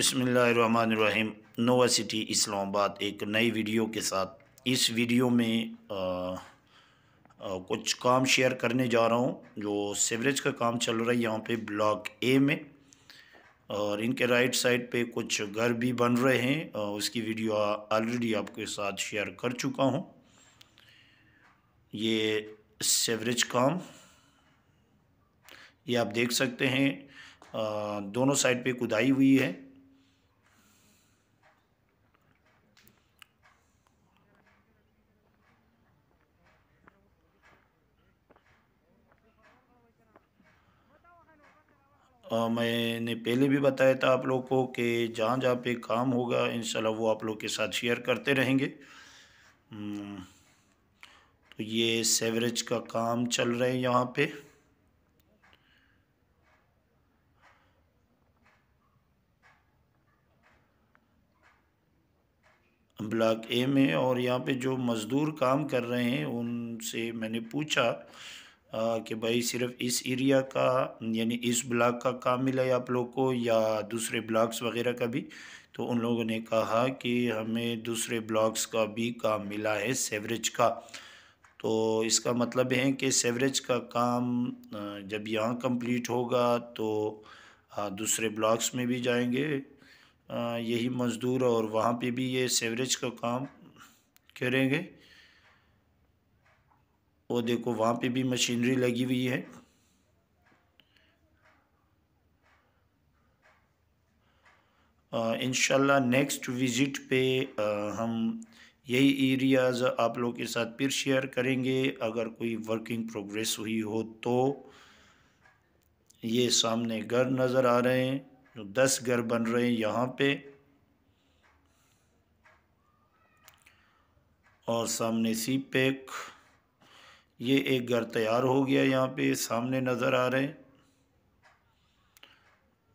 बसमीम Nova City Islamabad एक नई वीडियो के साथ इस वीडियो में आ, आ, कुछ काम शेयर करने जा रहा हूँ जो सेवरेज का काम चल रहा है यहाँ पे ब्लॉक ए में और इनके राइट साइड पे कुछ घर भी बन रहे हैं आ, उसकी वीडियो ऑलरेडी आपके साथ शेयर कर चुका हूँ ये सेवरेज काम ये आप देख सकते हैं आ, दोनों साइड पे खुदाई हुई है मैंने पहले भी बताया था आप लोग को कि जहाँ जहाँ पे काम होगा इन वो आप लोग के साथ शेयर करते रहेंगे हम्म, तो ये सेवरेज का काम चल रहा है यहाँ पे ब्लॉक ए में और यहाँ पे जो मज़दूर काम कर रहे हैं उनसे मैंने पूछा कि भाई सिर्फ इस एरिया का यानी इस ब्लाक का काम मिला है आप लोग को या दूसरे ब्लॉक्स वगैरह का भी तो उन लोगों ने कहा कि हमें दूसरे ब्लॉक्स का भी काम मिला है सेवरेज का तो इसका मतलब है कि सेवरेज का काम जब यहाँ कंप्लीट होगा तो दूसरे ब्लॉक्स में भी जाएंगे यही मज़दूर और वहाँ पे भी ये सेवरेज का काम करेंगे वो देखो वहाँ पे भी मशीनरी लगी हुई है इन नेक्स्ट विज़िट पे आ, हम यही एरियाज़ आप लोग के साथ फिर शेयर करेंगे अगर कोई वर्किंग प्रोग्रेस हुई हो तो ये सामने घर नज़र आ रहे हैं जो दस घर बन रहे हैं यहाँ पे और सामने सी पैक ये एक घर तैयार हो गया यहाँ पे सामने नज़र आ रहे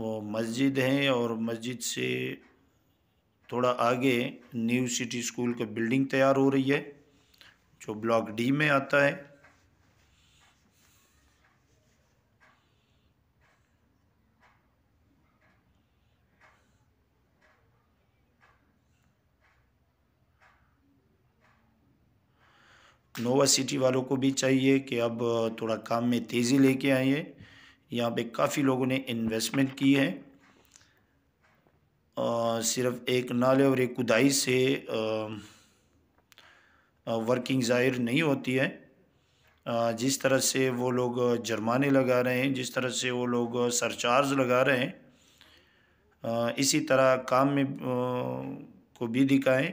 वो मस्जिद है और मस्जिद से थोड़ा आगे न्यू सिटी स्कूल का बिल्डिंग तैयार हो रही है जो ब्लॉक डी में आता है नोवा सिटी वालों को भी चाहिए कि अब थोड़ा काम में तेज़ी लेके आइए यहाँ पे काफ़ी लोगों ने इन्वेस्टमेंट की है आ, सिर्फ एक नाले और एक खुदाई से आ, आ, वर्किंग ज़ाहिर नहीं होती है आ, जिस तरह से वो लोग जुर्माने लगा रहे हैं जिस तरह से वो लोग सरचार्ज लगा रहे हैं आ, इसी तरह काम में आ, को भी दिखाएं